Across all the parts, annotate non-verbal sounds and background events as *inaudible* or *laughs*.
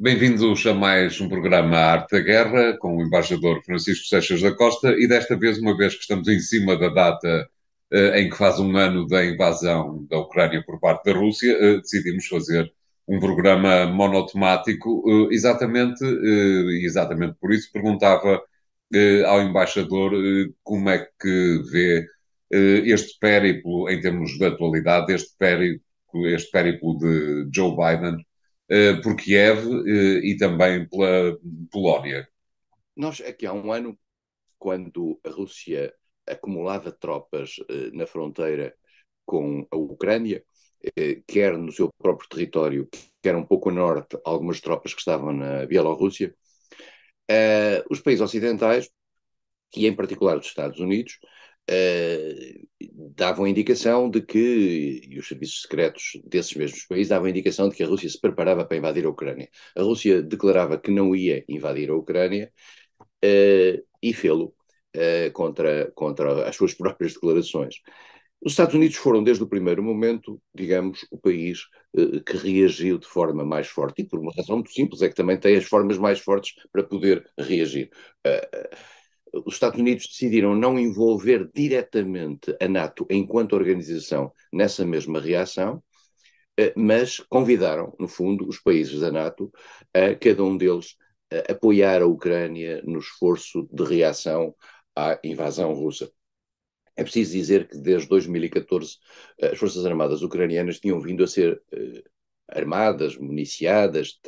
Bem-vindos a mais um programa Arte da Guerra, com o embaixador Francisco Seixas da Costa, e desta vez, uma vez que estamos em cima da data eh, em que faz um ano da invasão da Ucrânia por parte da Rússia, eh, decidimos fazer um programa monotemático, eh, exatamente, e exatamente por isso perguntava ao embaixador como é que vê este périplo, em termos de atualidade, este périplo, este périplo de Joe Biden eh, por Kiev eh, e também pela Polónia. Nós, aqui é há um ano, quando a Rússia acumulava tropas eh, na fronteira com a Ucrânia, quer no seu próprio território, quer um pouco a norte, algumas tropas que estavam na Bielorrússia, os países ocidentais, e em particular os Estados Unidos, uh, davam indicação de que, e os serviços secretos desses mesmos países davam indicação de que a Rússia se preparava para invadir a Ucrânia. A Rússia declarava que não ia invadir a Ucrânia uh, e fê-lo uh, contra, contra as suas *laughs* próprias declarações. Os Estados Unidos foram, desde o primeiro momento, digamos, o país que reagiu de forma mais forte, e por uma razão muito simples, é que também tem as formas mais fortes para poder reagir. Uh, os Estados Unidos decidiram não envolver diretamente a NATO enquanto organização nessa mesma reação, eh, mas convidaram, no fundo, os países da NATO, a cada um deles, a eh, apoiar a Ucrânia no esforço de reação à invasão russa. É preciso dizer que desde 2014 eh, as Forças Armadas ucranianas tinham vindo a ser armadas, municiadas,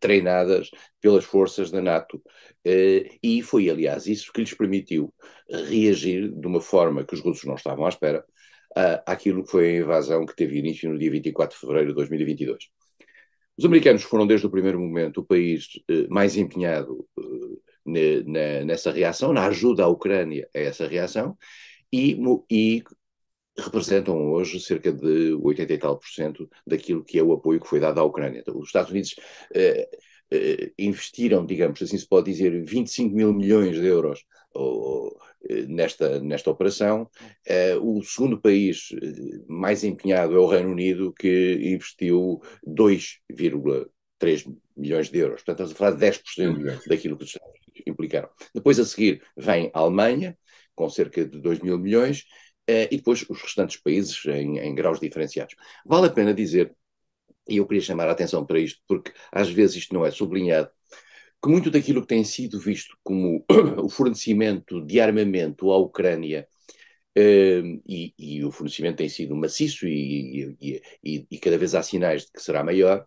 treinadas pelas forças da NATO. Eh, e foi, aliás, isso que lhes permitiu reagir de uma forma que os russos não estavam à espera àquilo que foi a invasão que teve início no dia 24 de fevereiro de 2022. Os americanos foram, desde o primeiro momento, o país eh, mais empenhado eh, nessa reação, na ajuda à Ucrânia a essa reação, e, e representam hoje cerca de 80 e tal por cento daquilo que é o apoio que foi dado à Ucrânia. Então, os Estados Unidos eh, investiram, digamos assim se pode dizer, 25 mil milhões de euros ou, eh, nesta, nesta operação. Eh, o segundo país mais empenhado é o Reino Unido, que investiu 2,3 milhões de euros. Portanto, estamos a falar de 10% uhum. daquilo que os Estados Unidos implicaram. Depois a seguir vem a Alemanha, com cerca de 2 mil milhões, e depois os restantes países em, em graus diferenciados. Vale a pena dizer e eu queria chamar a atenção para isto, porque às vezes isto não é sublinhado, que muito daquilo que tem sido visto como *coughs* o fornecimento de armamento à Ucrânia, eh, e, e, o fornecimento tem sido maciço e, e, e, cada vez há sinais de que será maior,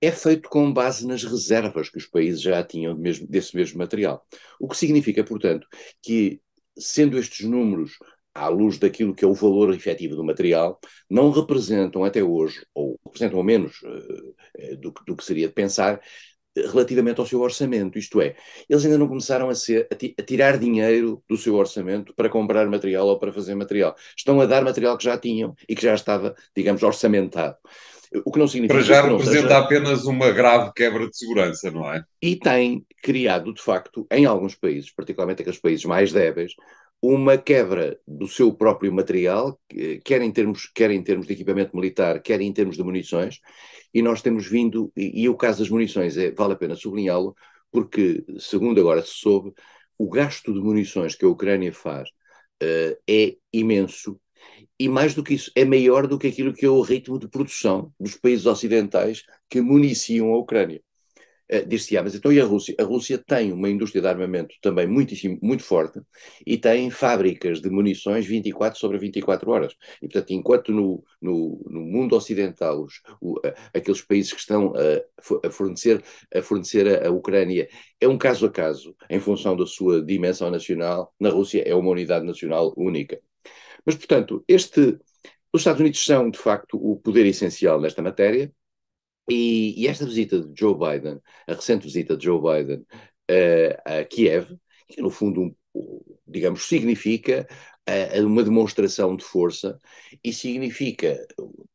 é feito com base nas reservas que os países já tinham mesmo, desse mesmo material. O que significa, portanto, que sendo estes números à luz daquilo que é o valor efetivo do material, não representam até hoje, ou representam menos eh, eh, do, do, que seria de pensar, relativamente ao seu orçamento. Isto é, eles ainda não começaram a, ser, a, tirar dinheiro do seu orçamento para comprar material ou para fazer material. Estão a dar material que já tinham e que já estava, digamos, orçamentado. O que não significa. Para já representa seja... apenas uma grave quebra de segurança, não é? E tem criado, de facto, em alguns países, particularmente aqueles países mais débeis, uma quebra do seu próprio material, eh, quer em termos, quer em termos de equipamento militar, quer em termos de munições, e nós temos vindo, e, e o caso das munições é, vale a pena sublinhá-lo, porque, segundo agora se soube, o gasto de munições que a Ucrânia faz uh, é imenso, e mais do que isso, é maior do que aquilo que é o ritmo de produção dos países ocidentais que municiam a Ucrânia. Eh, disse se ah, mas então e a Rússia? A Rússia tem uma indústria de armamento também muitíssimo, muito forte e tem fábricas de munições 24 sobre 24 horas. E, portanto, enquanto no, no, no mundo ocidental, os, o, eh, aqueles países que estão a, a fornecer, a fornecer a, a Ucrânia é um caso a caso, em função da sua dimensão nacional, na Rússia é uma unidade nacional única. Mas, portanto, este, os Estados Unidos são, de facto, o poder essencial nesta matéria. E, e, esta visita de Joe Biden, a recente visita de Joe Biden uh, a Kiev, que no fundo, digamos, significa uh, uma demonstração de força e significa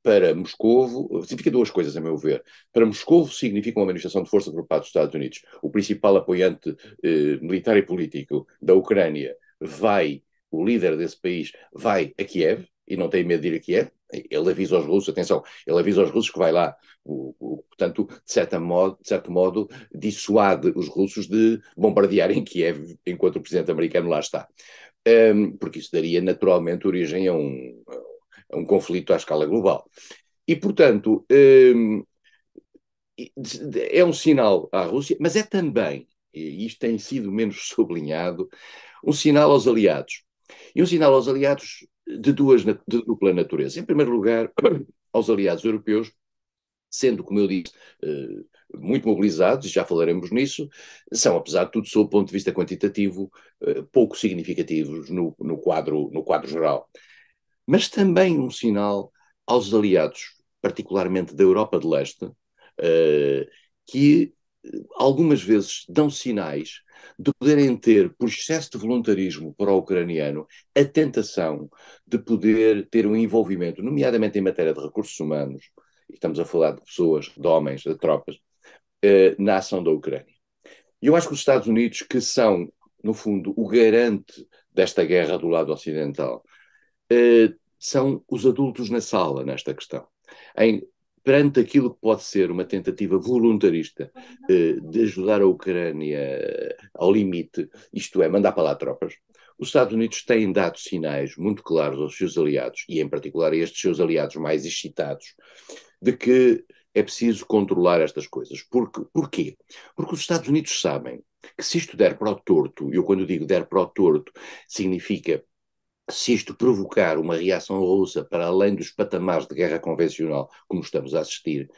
para Moscovo, significa duas coisas, a meu ver. Para Moscovo significa uma manifestação de força por parte dos Estados Unidos. O principal apoiante uh, militar e político da Ucrânia vai, o líder desse país, vai a Kiev, e não tem medo de ir a Kiev, ele avisa aos russos, atenção, ele avisa aos russos que vai lá. O, o, portanto, de, certa modo, de certo modo, dissuade os russos de bombardearem Kiev enquanto o presidente americano lá está. Um, porque isso daria naturalmente origem a um, a um conflito à escala global. E, portanto, um, é um sinal à Rússia, mas é também, e isto tem sido menos *laughs* sublinhado, um sinal aos aliados. E um sinal aos aliados de, duas, de dupla natureza. Em primeiro lugar, *clears throat* aos aliados europeus, sendo, como eu disse, eh, muito mobilizados, já falaremos nisso, são, apesar de tudo, sob o ponto de vista quantitativo, eh, pouco significativos no, no, quadro, no quadro geral. Mas também um sinal aos aliados, particularmente da Europa de Leste, eh, que algumas vezes dão sinais de poderem ter, por excesso de voluntarismo para o ucraniano, a tentação de poder ter um envolvimento, nomeadamente em matéria de recursos humanos, e estamos a falar de pessoas, de homens, de tropas, eh, na ação da Ucrânia. E eu acho que os Estados Unidos, que são, no fundo, o garante desta guerra do lado ocidental, eh, são os adultos na sala nesta questão. Em, perante aquilo que pode ser uma tentativa voluntarista eh, de ajudar a Ucrânia eh, ao limite, isto é, mandar para lá tropas, os Estados Unidos têm dado sinais muito claros aos seus aliados, e em particular a estes seus aliados mais excitados, de que é preciso controlar estas coisas. Porque, porquê? Porque os Estados Unidos sabem que se isto der para o torto, eu quando digo der para o torto, significa se isto provocar uma reação russa para além dos patamares de guerra convencional, como estamos a assistir,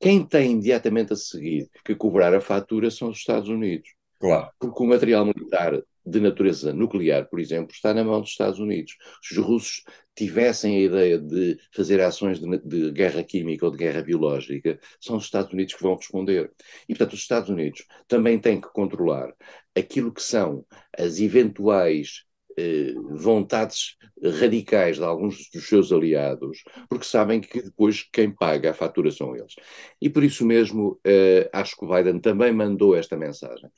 quem tem imediatamente a seguir que cobrar a fatura são os Estados Unidos. Claro. Porque o material militar de natureza nuclear, por exemplo, está na mão dos Estados Unidos. Se os russos tivessem a ideia de fazer ações de, de, guerra química ou de guerra biológica, são os Estados Unidos que vão responder. E, portanto, os Estados Unidos também têm que controlar aquilo que são as eventuais eh, vontades radicais de alguns dos seus aliados, porque sabem que depois quem paga a fatura são eles. E por isso mesmo eh, acho que o Biden também mandou esta mensagem.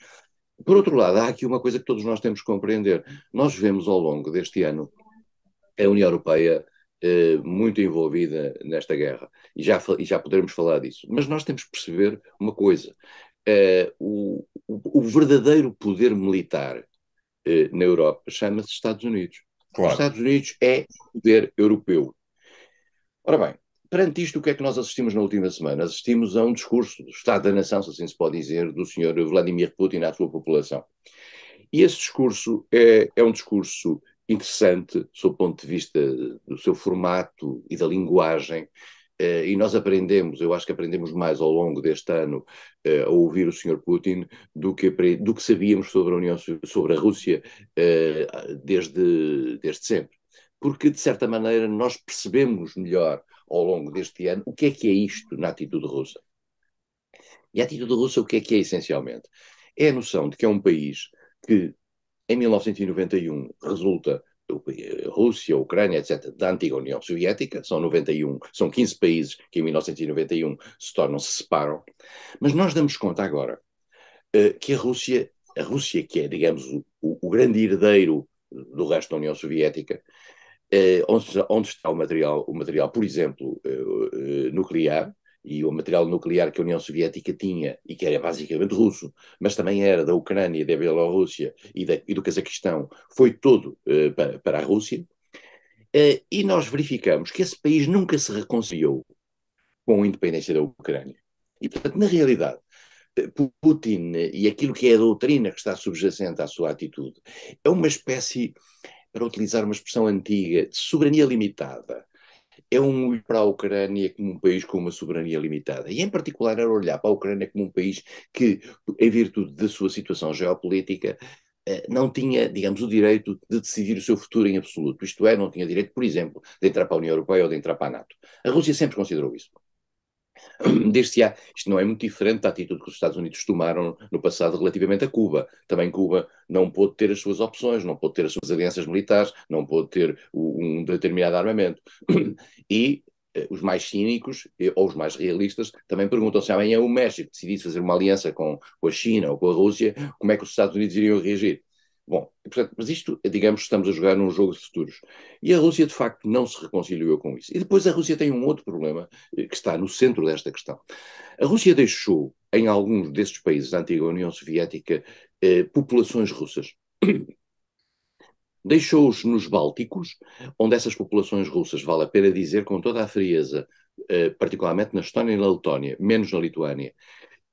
Por outro lado, há aqui uma coisa que todos nós temos que compreender. Nós vemos ao longo deste ano a União Europeia eh, muito envolvida nesta guerra, e já, e já poderemos falar disso. Mas nós temos que perceber uma coisa: eh, o, o, o verdadeiro poder militar eh, na Europa, chama-se Estados Unidos. Claro. Os Estados Unidos é poder europeu. Ora bem, perante isto, o que é que nós assistimos na última semana? Assistimos a um discurso do Estado da Nação, se assim se pode dizer, do senhor Vladimir Putin à sua população. E esse discurso é, é um discurso interessante, sob o ponto de vista do seu formato e da linguagem, eh, e nós aprendemos, eu acho que aprendemos mais ao longo deste ano eh, a ouvir o Sr. Putin do que, do que sabíamos sobre a União sobre a Rússia eh, desde, desde sempre. Porque, de certa maneira, nós percebemos melhor ao longo deste ano o que é que é isto na atitude russa. E a atitude russa, o que é que é essencialmente? É a noção de que é um país que, em 1991, resulta Rússia, Ucrânia, etc., da antiga União Soviética, são 91, são 15 países que em 1991 se tornam, se separam, mas nós damos conta agora uh, que a Rússia, a Rússia que é, digamos, o, o grande herdeiro do resto da União Soviética, uh, onde, onde, está o material, o material por exemplo, uh, nuclear, e o material nuclear que a União Soviética tinha, e que era basicamente russo, mas também era da Ucrânia, da Bielorrússia e, e do Cazaquistão, foi todo uh, eh, para, para, a Rússia. Uh, e nós verificamos que esse país nunca se reconciliou com a independência da Ucrânia. E, portanto, na realidade, eh, Putin e aquilo que é a doutrina que está subjacente à sua atitude é uma espécie, para utilizar uma expressão antiga, de soberania limitada é um olho para a Ucrânia como um país com uma soberania limitada. E, em particular, era é olhar para a Ucrânia como um país que, em virtude da sua situação geopolítica, eh, não tinha, digamos, o direito de decidir o seu futuro em absoluto. Isto é, não tinha direito, por exemplo, de entrar para a União Europeia ou de entrar para a NATO. A Rússia sempre considerou isso. *clears throat* Desde há, isto não é muito diferente da atitude que os Estados Unidos tomaram no passado relativamente a Cuba. Também Cuba não pôde ter as suas opções, não pôde ter as suas alianças militares, não pôde ter um determinado armamento. *clears throat* E eh, os mais cínicos eh, ou os mais realistas também perguntam se amanhã ah, é o México decidisse fazer uma aliança com, com a China ou com a Rússia, como é que os Estados Unidos iriam reagir? Bom, portanto, mas isto, digamos, estamos a jogar num jogo de futuros. E a Rússia, de facto, não se reconciliou com isso. E depois a Rússia tem um outro problema eh, que está no centro desta questão. A Rússia deixou, em alguns desses países da antiga União Soviética, eh, populações russas. Deixou-os nos Bálticos, onde essas populações russas, vale a pena dizer com toda a frieza, eh, particularmente na Estónia e na Letónia, menos na Lituânia,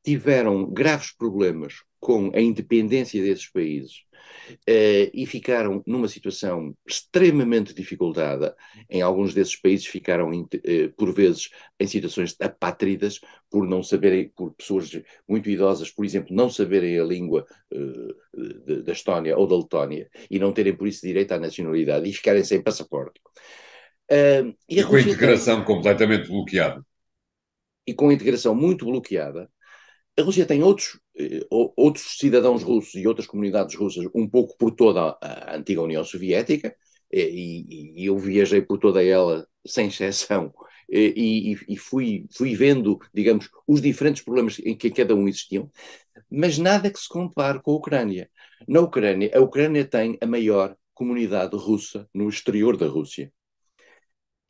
tiveram graves problemas com a independência desses países uh, e ficaram numa situação extremamente dificultada. Em alguns desses países ficaram, uh, por vezes, em situações apátridas, por não saberem, por pessoas muito idosas, por exemplo, não saberem a língua uh, de, da Estónia ou da Letónia e não terem, por isso, direito à nacionalidade e ficarem sem passaporte. e, e com a integração completamente bloqueada. E com a integração muito bloqueada, a Rússia tem outros, eh, outros cidadãos russos e outras comunidades russas, um pouco por toda a antiga União Soviética, eh, e, e eu viajei por toda ela sem exceção, eh, e, e, fui, fui vendo, digamos, os diferentes problemas em que cada um existiam, mas nada que se compare com a Ucrânia. Na Ucrânia, a Ucrânia tem a maior comunidade russa no exterior da Rússia.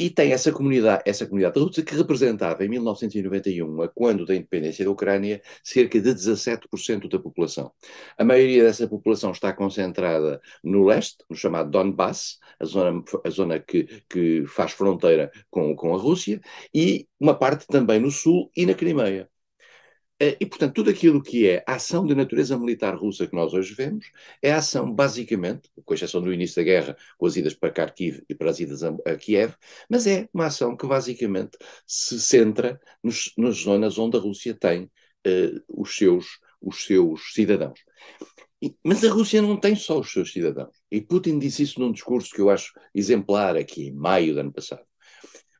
E tem essa comunidade, essa comunidade russa que representava em 1991, a quando da independência da Ucrânia, cerca de 17% da população. A maioria dessa população está concentrada no leste, no chamado Donbass, a zona, a zona que, que faz fronteira com, com a Rússia, e uma parte também no sul e na Crimeia. Eh, e, portanto, tudo aquilo que é a ação de natureza militar russa que nós hoje vemos é a ação, basicamente, com exceção do início da guerra, com as idas para Kharkiv e para as idas a Kiev, mas é uma ação que basicamente se centra nos, nas zonas onde a Rússia tem uh, os, seus, os seus cidadãos. E, mas a Rússia não tem só os seus cidadãos. E Putin disse isso num discurso que eu acho exemplar aqui em maio do ano passado.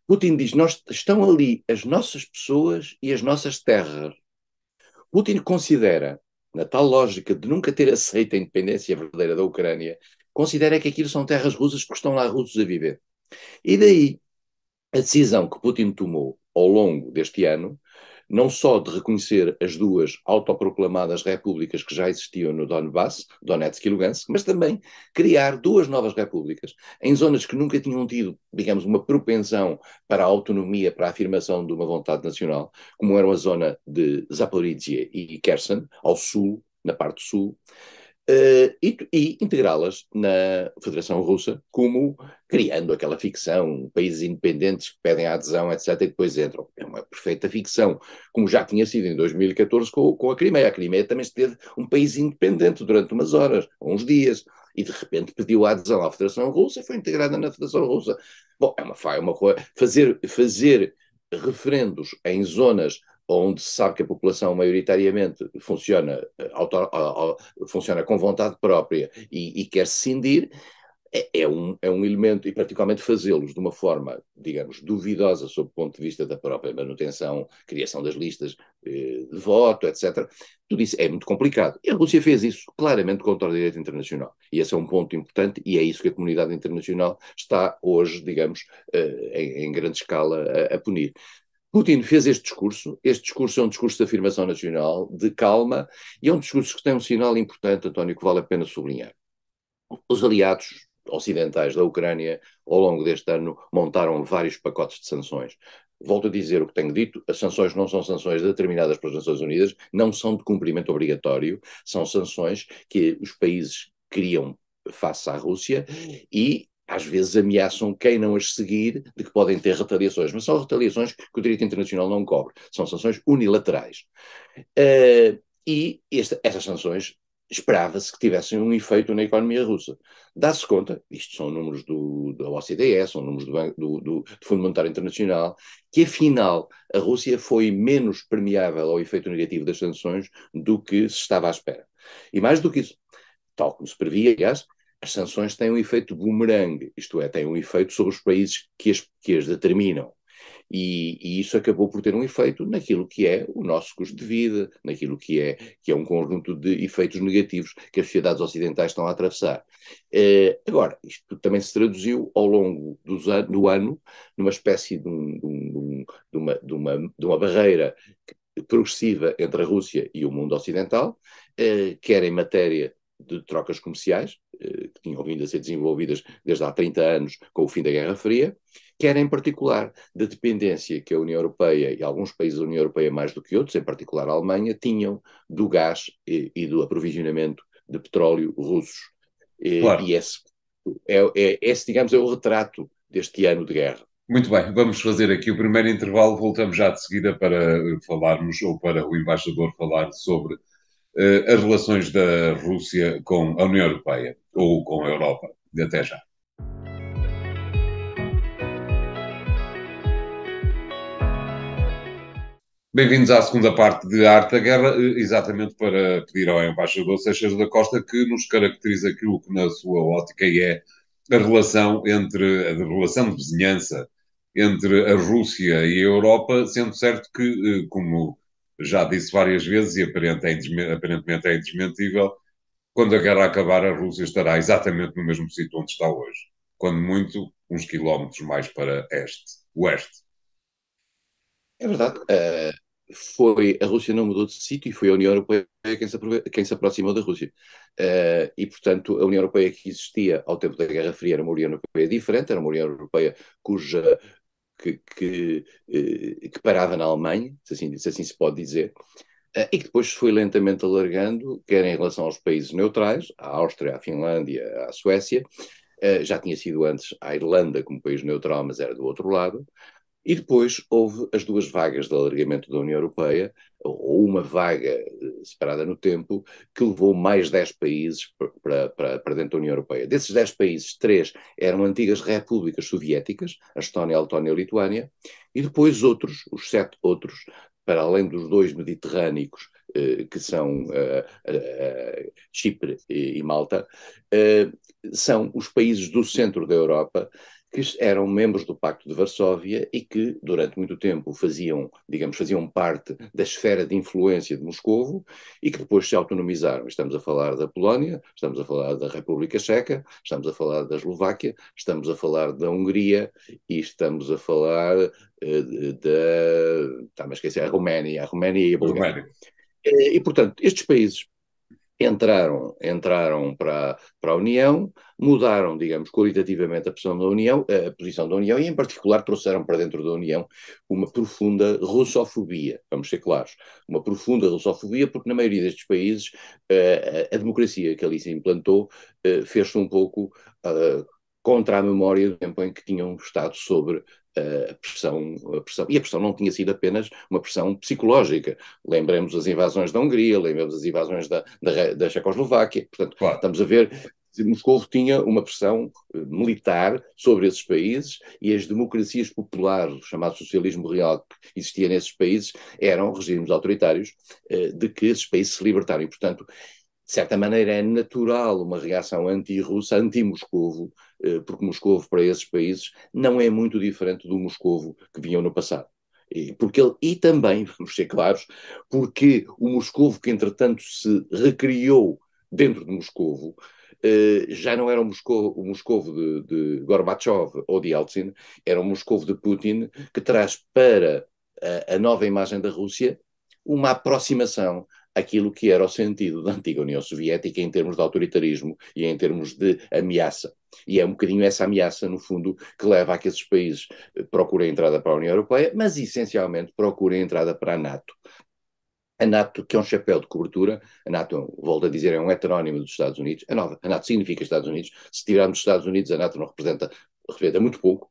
Putin diz: nós, estão ali as nossas pessoas e as nossas terras Putin considera, na tal lógica de nunca ter aceito a independência verdadeira da Ucrânia, considera que aquilo são terras russas porque estão lá russos a viver. E daí, a decisão que Putin tomou ao longo deste ano não só de reconhecer as duas autoproclamadas repúblicas que já existiam no Donbass, Donetsk e Lugansk, mas também criar duas novas repúblicas em zonas que nunca tinham tido, digamos, uma propensão para a autonomia, para a afirmação de uma vontade nacional, como eram a zona de Zaporizhia e Kherson, ao sul, na parte sul, Uh, e, e integrá-las na Federação Russa, como criando aquela ficção, países independentes que pedem a adesão, etc., e depois entram. É uma perfeita ficção, como já tinha sido em 2014 com, com a Crimeia. A Crimeia também esteve um país independente durante umas horas, uns dias, e de repente pediu a adesão à Federação Russa e foi integrada na Federação Russa. Bom, é uma, é uma coisa. Fazer, fazer referendos em zonas onde se sabe que a população maioritariamente funciona, eh, eh, funciona com vontade própria e, e quer se cindir, é, é, um, é um elemento, e particularmente fazê-los de uma forma, digamos, duvidosa sob o ponto de vista da própria manutenção, criação das listas eh, de voto, etc. Tudo isso é muito complicado. E a Rússia fez isso claramente contra o direito internacional. E esse é um ponto importante, e é isso que a comunidade internacional está hoje, digamos, eh, em, em grande escala a, a punir. Putin fez este discurso, este discurso é um discurso de afirmação nacional, de calma, e é um discurso que tem um sinal importante, António, que vale a pena sublinhar. Os aliados ocidentais da Ucrânia, ao longo deste ano, montaram vários pacotes de sanções. Volto a dizer o que tenho dito: as sanções não são sanções determinadas pelas Nações Unidas, não são de cumprimento obrigatório, são sanções que os países criam face à Rússia hum. e às vezes ameaçam quem não as seguir de que podem ter retaliações, mas são retaliações que o direito internacional não cobre, são sanções unilaterais. Uh, e esta, estas sanções esperava-se que tivessem um efeito na economia russa. Dá-se conta, isto são números do, da OCDE, são números do, do, do, Fundo Monetário Internacional, que afinal a Rússia foi menos permeável ao efeito negativo das sanções do que se estava à espera. E mais do que isso, tal como se previa, aliás, as sanções têm um efeito boomerang, isto é, têm um efeito sobre os países que as, que as determinam. E, e, isso acabou por ter um efeito naquilo que é o nosso custo de vida, naquilo que é, que é um conjunto de efeitos negativos que as sociedades ocidentais estão a atravessar. Uh, agora, isto também se traduziu ao longo do ano numa espécie de, um, de, um, de, uma, de, uma, de uma barreira progressiva entre a Rússia e o mundo ocidental, uh, quer em matéria de trocas comerciais, eh, que tinham vindo a ser desenvolvidas desde há 30 anos com o fim da Guerra Fria, era em particular da dependência que a União Europeia e alguns países da União Europeia mais do que outros, em particular a Alemanha, tinham do gás e, e do aprovisionamento de petróleo russos. Claro. E esse, é, é, esse, digamos, é o retrato deste ano de guerra. Muito bem, vamos fazer aqui o primeiro intervalo, voltamos já de seguida para falarmos, ou para o embaixador falar sobre uh, as relações da Rússia com a União Europeia ou com a Europa. Até já. Bem-vindos à segunda parte de Arte da Guerra, eh, exatamente para pedir ao embaixador Seixas da Costa que nos caracterize aquilo que, na sua ótica, é a relação entre a relação de vizinhança entre a Rússia e a Europa, sendo certo que, eh, como já disse várias vezes e é aparentemente é indesmentível, quando a guerra acabar, a Rússia estará exatamente no mesmo sítio onde está hoje. Quando muito, uns quilómetros mais para este, oeste. É verdade. Uh, foi, a Rússia não mudou de sítio e foi a União Europeia quem se, quem se aproximou da Rússia. Uh, e, portanto, a União Europeia que existia ao tempo da Guerra Fria era uma União Europeia diferente, era uma União Europeia cuja que, que, eh, que parava na Alemanha, se assim, se assim se pode dizer, eh, e que depois se foi lentamente alargando, quer em relação aos países neutrais, à Áustria, à Finlândia, à Suécia, eh, já tinha sido antes a Irlanda como país neutral, mas era do outro lado, e depois houve as duas vagas de alargamento da União Europeia, ou uma vaga eh, separada no tempo, que levou mais 10 países para, para, para dentro da União Europeia. Desses 10 países, três eram antigas repúblicas soviéticas, a Estónia, a Letónia e a Lituânia, e depois outros, os sete outros, para além dos dois mediterrânicos, eh, que são eh, eh, Chipre e, e Malta, eh, são os países do centro da Europa que eram membros do Pacto de Varsóvia e que, durante muito tempo, faziam, digamos, faziam parte da esfera de influência de Moscovo e que depois se autonomizaram. Estamos a falar da Polónia, estamos a falar da República Checa, estamos a falar da Eslováquia, estamos a falar da Hungria e estamos a falar uh, da. Está-me a esquecer, a Roménia, a Roménia e a Bulgária. Eh, e, portanto, estes países entraram, entraram para, para a União, mudaram, digamos, qualitativamente a posição da União, a posição da União e, em particular, trouxeram para dentro da União uma profunda russofobia, vamos ser claros, uma profunda russofobia, porque na maioria destes países eh, a, a democracia que ali se implantou eh, fez-se um pouco eh, contra a memória do tempo em que tinham estado sobre eh, a pressão, a pressão, e a pressão não tinha sido apenas uma pressão psicológica. Lembremos as invasões da Hungria, lembremos as invasões da, da, da Checoslováquia. Portanto, claro. estamos a ver Moscou tinha uma pressão eh, militar sobre esses países e as democracias populares, o chamado socialismo real que existia nesses países, eram regimes autoritários eh, de que esses países se libertaram. E, portanto, de certa maneira, é natural uma reação anti-russa, anti-Moscovo, eh, porque Moscovo para esses países não é muito diferente do Moscovo que vinham no passado. E, porque ele, e também, *laughs* vamos ser claros, porque o Moscovo que entretanto se recriou dentro de Moscovo, eh, já não era o Moscovo, o Moscovo de, de Gorbachev ou de Yeltsin, era o Moscovo de Putin, que traz para a, a nova imagem da Rússia uma aproximação aquilo que era o sentido da antiga União Soviética em termos de autoritarismo e em termos de ameaça. E é um bocadinho essa ameaça, no fundo, que leva a que esses países eh, procurem entrada para a União Europeia, mas essencialmente procurem entrada para a NATO. A NATO, que é um chapéu de cobertura, a NATO, volto a dizer, é um heterónimo dos Estados Unidos, a, nova, a NATO significa Estados Unidos, se tirarmos os Estados Unidos, a NATO não representa, representa muito pouco,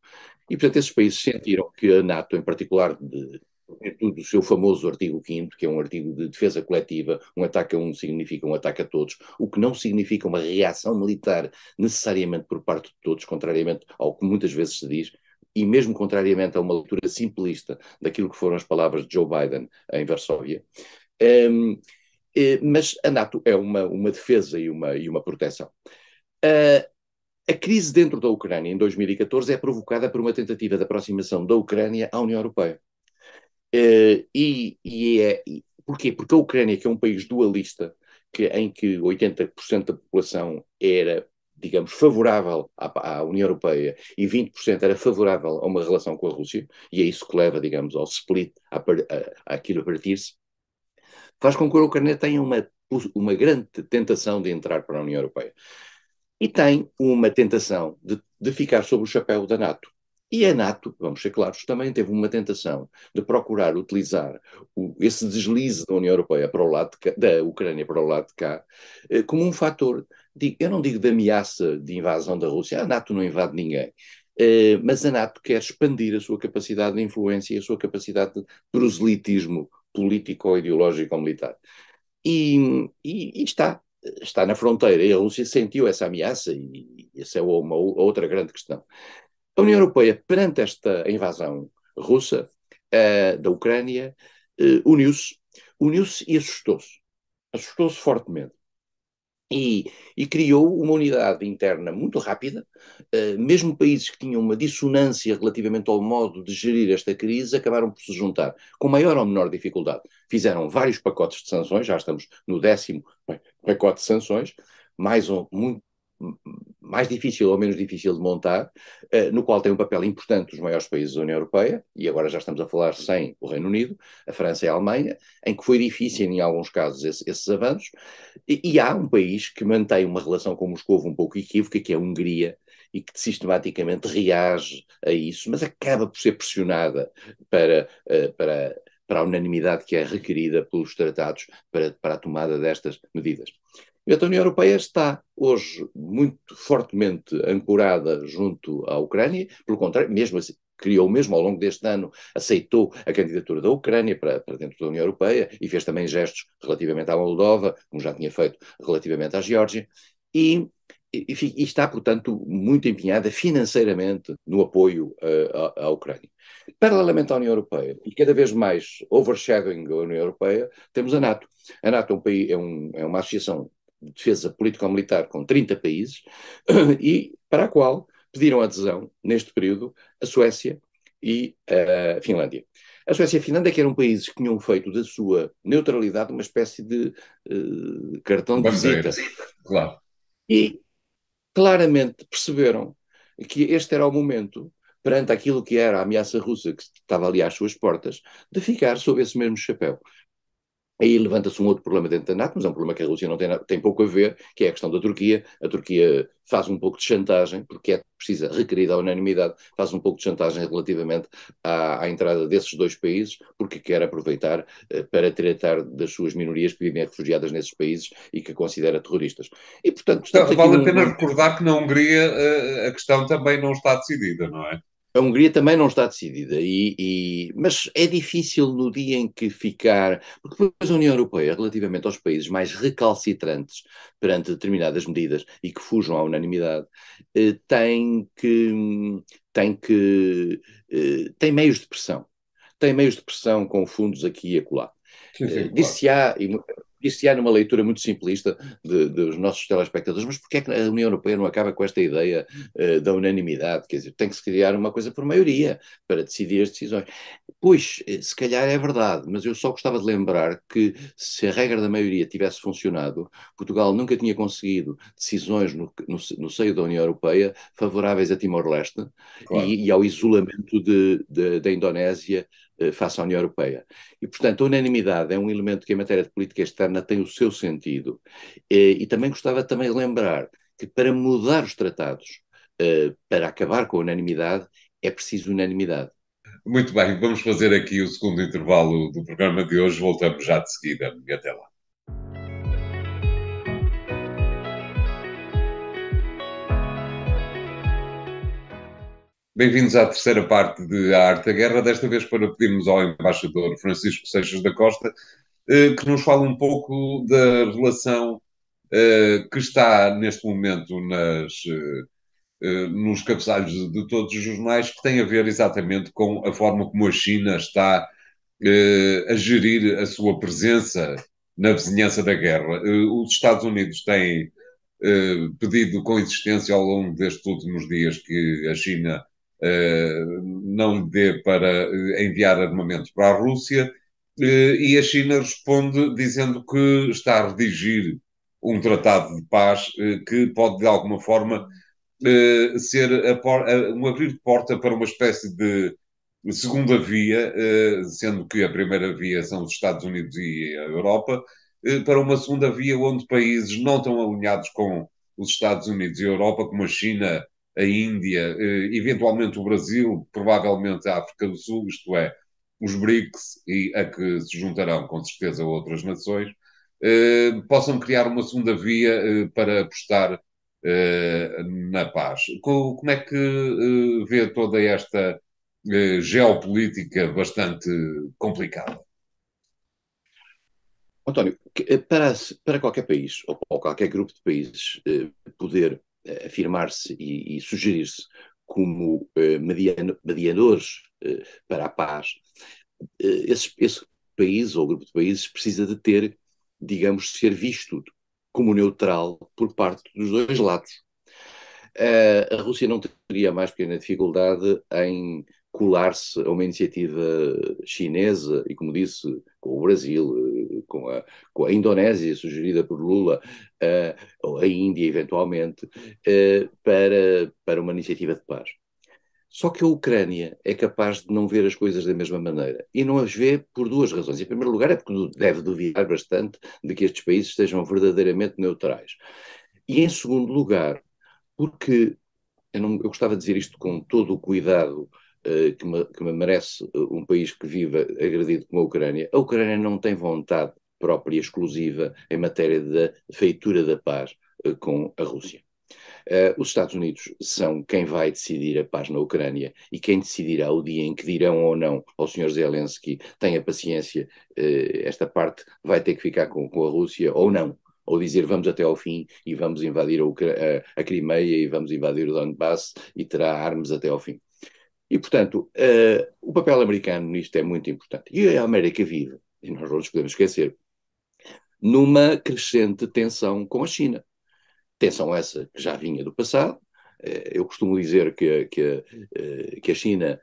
e portanto esses países sentiram que a NATO, em particular de é do seu famoso artigo 5 que é um artigo de defesa coletiva, um ataque a um significa um ataque a todos, o que não significa uma reação militar necessariamente por parte de todos, contrariamente ao que muitas vezes se diz, e mesmo contrariamente a uma leitura simplista daquilo que foram as palavras de Joe Biden em Varsóvia. Um, eh, mas a NATO é uma, uma defesa e uma, e uma proteção. Uh, a crise dentro da Ucrânia em 2014 é provocada por uma tentativa de aproximação da Ucrânia à União Europeia. Uh, e, e é. Porquê? Porque a Ucrânia, que é um país dualista, que, em que 80% da população era, digamos, favorável à, à União Europeia e 20% era favorável a uma relação com a Rússia, e é isso que leva, digamos, ao split, a à, àquilo a partir-se, faz com que a Ucrânia tenha uma, uma grande tentação de entrar para a União Europeia. E tem uma tentação de, de ficar sob o chapéu da NATO. E a é NATO, vamos ser claros, também teve uma tentação de procurar utilizar o, esse deslize da União Europeia para o lado cá, da Ucrânia para o lado de cá, eh, como um fator, de, eu não digo de ameaça de invasão da Rússia, a NATO não invade ninguém, eh, mas a NATO quer expandir a sua capacidade de influência e a sua capacidade de proselitismo político, ideológico ou militar. E, e, e, está, está na fronteira, e a Rússia sentiu essa ameaça, e, e essa é uma, uma outra grande questão. A União Europeia, perante esta invasão russa uh, da Ucrânia, uh, uniu-se, uniu-se e assustou-se. Assustou-se fortemente. E, e, criou uma unidade interna muito rápida, uh, mesmo países que tinham uma dissonância relativamente ao modo de gerir esta crise acabaram por se juntar, com maior ou menor dificuldade. Fizeram vários pacotes de sanções, já estamos no décimo pacote de sanções, mais um, muito, mais difícil ou menos difícil de montar, eh, no qual tem um papel importante os maiores países da União Europeia, e agora já estamos a falar sem o Reino Unido, a França e a Alemanha, em que foi difícil em alguns casos esses, esses avanços, e, e, há um país que mantém uma relação com Moscou um pouco equívoca, que é a Hungria, e que sistematicamente reage a isso, mas acaba por ser pressionada para, eh, para, para a unanimidade que é requerida pelos tratados para, para a tomada destas medidas. Então, a União Europeia está hoje muito fortemente ancorada junto à Ucrânia, pelo contrário, mesmo assim, criou mesmo ao longo deste ano, aceitou a candidatura da Ucrânia para, para, dentro da União Europeia e fez também gestos relativamente à Moldova, como já tinha feito relativamente à Geórgia, e, e, e está, portanto, muito empenhada financeiramente no apoio uh, à, à, Ucrânia. Paralelamente à União Europeia, e cada vez mais overshadowing a União Europeia, temos a NATO. A NATO é, um país, é, um, é uma associação defesa político-militar com 30 países *clears throat* e para a qual pediram adesão, neste período, a Suécia e a Finlândia. A Suécia e a Finlândia que eram países que tinham feito da sua neutralidade uma espécie de uh, cartão de visita. Claro. E claramente perceberam que este era o momento, perante aquilo que era a ameaça russa que estava ali às suas portas, de ficar sob esse mesmo chapéu. Aí levanta-se um outro problema dentro da NATO, mas é um problema que a Rússia não tem, tem pouco a ver, que é a questão da Turquia. A Turquia faz um pouco de chantagem, porque é precisa, requerida a unanimidade, faz um pouco de chantagem relativamente à, à entrada desses dois países, porque quer aproveitar eh, para tratar das suas minorias que vivem refugiadas nesses países e que considera terroristas. E, portanto, então, vale a pena um... recordar que na Hungria eh, a questão também não está decidida, não é? A Hungria também não está decidida, e, e, mas é difícil no dia em que ficar, porque depois a União Europeia, relativamente aos países mais recalcitrantes perante determinadas medidas e que fujam à unanimidade, eh, tem que tem que eh, tem meios de pressão, tem meios de pressão com fundos aqui e acolá. Sim, sim, eh, claro. disse se há é uma leitura muito simplista de, dos nossos telespectadores, mas porquê é que a União Europeia não acaba com esta ideia uh, da unanimidade? Quer dizer, tem que se criar uma coisa por maioria para decidir as decisões. Pois, eh, se calhar é verdade, mas eu só gostava de lembrar que se a regra da maioria tivesse funcionado, Portugal nunca tinha conseguido decisões no, no, no seio da União Europeia favoráveis a Timor-Leste claro. e, e, ao isolamento da Indonésia eh, face à União Europeia. E, portanto, a unanimidade é um elemento que, em matéria de política externa, tem o seu sentido. Eh, e, também gostava também de lembrar que, para mudar os tratados, eh, para acabar com a unanimidade, é preciso unanimidade. Muito bem, vamos fazer aqui o segundo intervalo do programa de hoje. Voltamos já de seguida. até lá. Bem-vindos à terceira parte de A Arte da Guerra, desta vez para pedirmos ao embaixador Francisco Seixas da Costa eh, que nos fale um pouco da relação eh, que está neste momento nas, eh, nos cabeçalhos de todos os jornais, que tem a ver exatamente com a forma como a China está a gerir a sua presença na vizinhança da guerra. Os Estados Unidos têm pedido com insistência ao longo destes últimos dias que a China eh, não dê para eh, enviar armamentos para a Rússia, eh, e a China responde dizendo que está a redigir um tratado de paz que pode, de alguma forma, ser um abrir de porta para uma espécie de segunda via, sendo que a primeira via são os Estados Unidos e a Europa, para uma segunda via onde países não estão alinhados com os Estados Unidos e a Europa, como a China, a Índia, eh, eventualmente o Brasil, provavelmente a África do Sul, isto é, os BRICS, e a que se juntarão com certeza outras nações, eh, possam criar uma segunda via eh, para apostar na paz. Como é que vê toda esta geopolítica bastante complicada? António, para, para qualquer país ou qualquer grupo de países poder eh, afirmar-se e, e sugerir-se como eh, mediano, mediadores eh, para a paz, eh, esse, esse, país ou grupo de países precisa de ter, digamos, ser visto como neutral por parte dos dois lados. Uh, a Rússia não teria mais pequena dificuldade em colar-se a uma iniciativa chinesa e, como disse, com o Brasil, com a, com a Indonésia, sugerida por Lula, uh, ou a Índia, eventualmente, uh, para, para uma iniciativa de paz. Só que a Ucrânia é capaz de não ver as coisas da mesma maneira. E não as vê por duas razões. Em primeiro lugar, é porque deve duvidar bastante de que estes países estejam verdadeiramente neutrais. E em segundo lugar, porque eu, não, eu gostava de dizer isto com todo o cuidado eh, que, me, que me merece eh, um país que viva agredido como a Ucrânia. A Ucrânia não tem vontade própria e exclusiva em matéria da feitura da paz eh, com a Rússia. Uh, os Estados Unidos são quem vai decidir a paz na Ucrânia e quem decidirá o dia em que dirão ou não ao Sr. Zelensky: tenha paciência, uh, esta parte vai ter que ficar com, com, a Rússia ou não. Ou dizer vamos até ao fim e vamos invadir a, Ucr a, a Crimeia e vamos invadir o Donbass e terá armas até ao fim. E, portanto, uh, o papel americano nisto é muito importante. E a América vive, e nós não nos podemos esquecer, numa crescente tensão com a China. Tensão essa que já vinha do passado. Uh, eu costumo dizer que, que, uh, que a China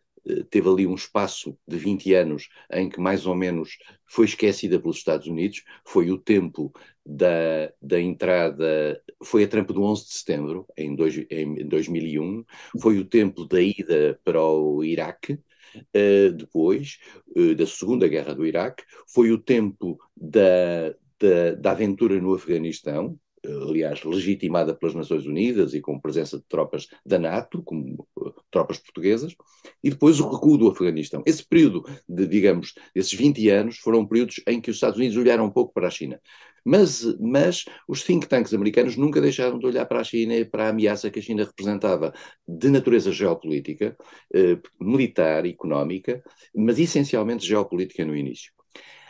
teve ali um espaço de 20 anos em que mais ou menos foi esquecida pelos Estados Unidos, foi o tempo da, da entrada, foi a trampa do 11 de setembro, em, dois, em 2001, foi o tempo da ida para o Iraque, uh, depois uh, da Segunda Guerra do Iraque, foi o tempo da, da, da aventura no Afeganistão, aliás, legitimada pelas Nações Unidas e com presença de tropas da NATO, como eh, tropas portuguesas, e depois o recuo do Afeganistão. Esse período de, digamos, esses 20 anos foram períodos em que os Estados Unidos olharam um pouco para a China. Mas, mas os think tanks americanos nunca deixaram de olhar para a China e para a ameaça que a China representava de natureza geopolítica, eh, militar, económica, mas essencialmente geopolítica no início.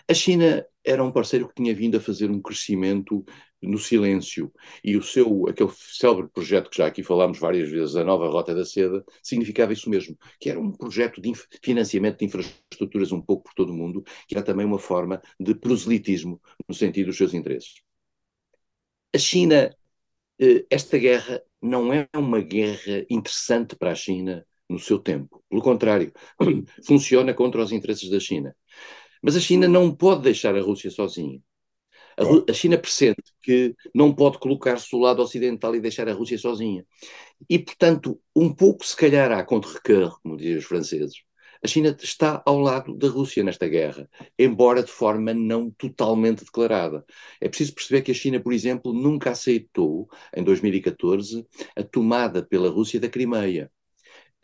A China era um parceiro que tinha vindo a fazer um crescimento no silêncio. E o seu, aquele célebre projeto que já aqui falámos várias vezes, a Nova Rota da Seda, significava isso mesmo, que era um projeto de financiamento de infraestruturas um pouco por todo o mundo, que era também uma forma de proselitismo no sentido dos seus interesses. A China, eh, esta guerra não é uma guerra interessante para a China no seu tempo. Pelo contrário, *clears throat* funciona contra os interesses da China. Mas a China não pode deixar a Rússia sozinha. A, China percebe que não pode colocar-se do lado ocidental e deixar a Rússia sozinha. E, portanto, um pouco, se calhar, há contre-recarre, como dizem os franceses, a China está ao lado da Rússia nesta guerra, embora de forma não totalmente declarada. É preciso perceber que a China, por exemplo, nunca aceitou, em 2014, a tomada pela Rússia da Crimeia,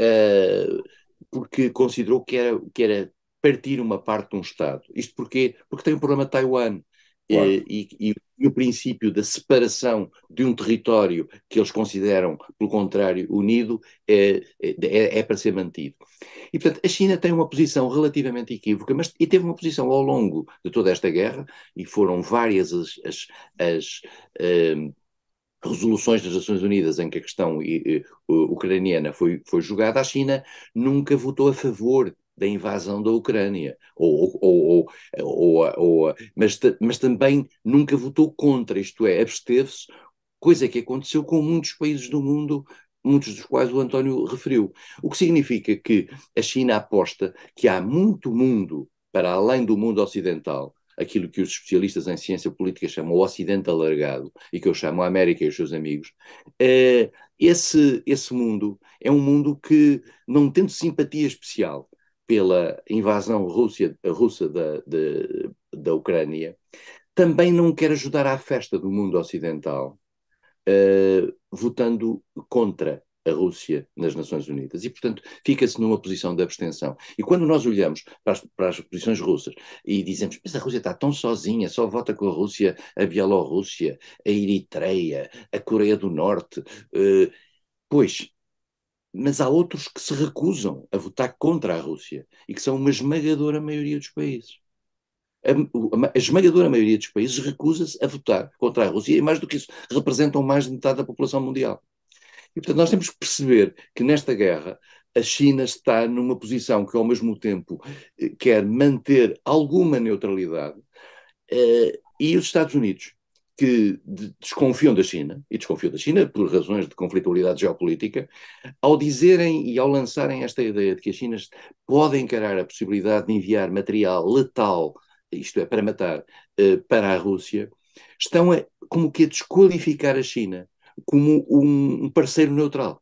uh, porque considerou que era, que era partir uma parte de um Estado. Isto porquê? Porque tem o um problema de Taiwan. Claro. Eh, e, e, e, o princípio da separação de um território que eles consideram, pelo contrário, unido, é, é, é, é, para ser mantido. E, portanto, a China tem uma posição relativamente equívoca, mas e teve uma posição ao longo de toda esta guerra, e foram várias as, as, as um, eh, resoluções das Nações Unidas em que a questão eh, ucraniana foi, foi julgada, a China nunca votou a favor da invasão da Ucrânia, ou, ou, ou, ou mas, mas também nunca votou contra, isto é, absteve-se, coisa que aconteceu com muitos países do mundo muitos dos quais o António referiu. O que significa que a China aposta que há muito mundo para além do mundo ocidental, aquilo que os especialistas em ciência política chamam o Ocidente alargado e que eu chamo a América e os seus amigos. Eh, esse, esse mundo é um mundo que, não tendo simpatia especial pela invasão Rússia, russa da, de, da Ucrânia, também não quer ajudar à festa do mundo ocidental, uh, votando contra a Rússia nas Nações Unidas. E, portanto, fica-se numa posição de abstenção. E quando nós olhamos para as, para as, posições russas e dizemos, mas a Rússia está tão sozinha, só vota com a Rússia a Bielorrússia, a Eritreia, a Coreia do Norte. Uh, pois, mas há outros que se recusam a votar contra a Rússia e que são uma esmagadora maioria dos países. A, a, a esmagadora maioria dos países recusa-se a votar contra a Rússia e, mais do que isso, representam mais de metade da população mundial. E, portanto, nós temos que perceber que nesta guerra a China está numa posição que, ao mesmo tempo, eh, quer manter alguma neutralidade eh, e os Estados Unidos que desconfiam da China, e desconfiam da China por razões de conflitualidade geopolítica, ao dizerem e ao lançarem esta ideia de que a China pode encarar a possibilidade de enviar material letal, isto é, para matar, eh, para a Rússia, estão a, como que a desqualificar a China como um parceiro neutral.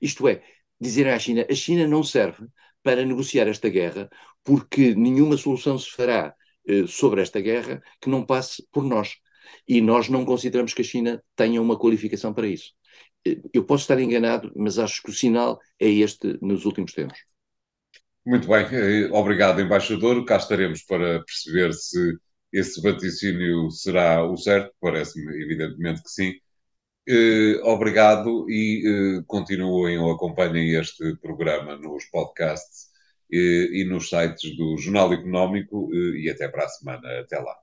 Isto é, dizer à China, a China não serve para negociar esta guerra, porque nenhuma solução se fará eh, sobre esta guerra que não passe por nós. E nós não consideramos que a China tenha uma qualificação para isso. Eh, eu posso estar enganado, mas acho que o sinal é este nos últimos tempos. Muito bem, eh, obrigado, embaixador. Cá estaremos para perceber se esse vaticínio será o certo. Parece-me, evidentemente, que sim. Eh, obrigado e continuem ou acompanhem este programa nos podcasts e nos sites do Jornal Económico e até para a semana. Até lá.